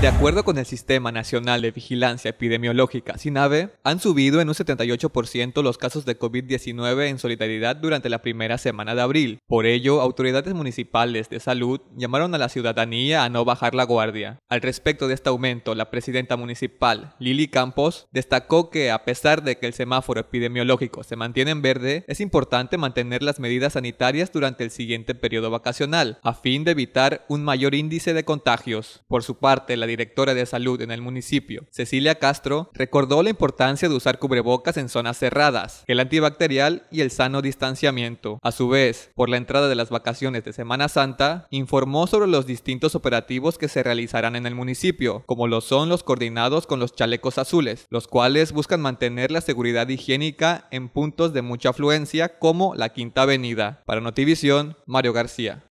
De acuerdo con el Sistema Nacional de Vigilancia Epidemiológica, SINAVE, han subido en un 78% los casos de COVID-19 en solidaridad durante la primera semana de abril. Por ello, autoridades municipales de salud llamaron a la ciudadanía a no bajar la guardia. Al respecto de este aumento, la presidenta municipal, Lili Campos, destacó que a pesar de que el semáforo epidemiológico se mantiene en verde, es importante mantener las medidas sanitarias durante el siguiente periodo vacacional, a fin de evitar un mayor índice de contagios. Por su parte, la directora de salud en el municipio, Cecilia Castro, recordó la importancia de usar cubrebocas en zonas cerradas, el antibacterial y el sano distanciamiento. A su vez, por la entrada de las vacaciones de Semana Santa, informó sobre los distintos operativos que se realizarán en el municipio, como lo son los coordinados con los chalecos azules, los cuales buscan mantener la seguridad higiénica en puntos de mucha afluencia como la Quinta Avenida. Para Notivisión, Mario García.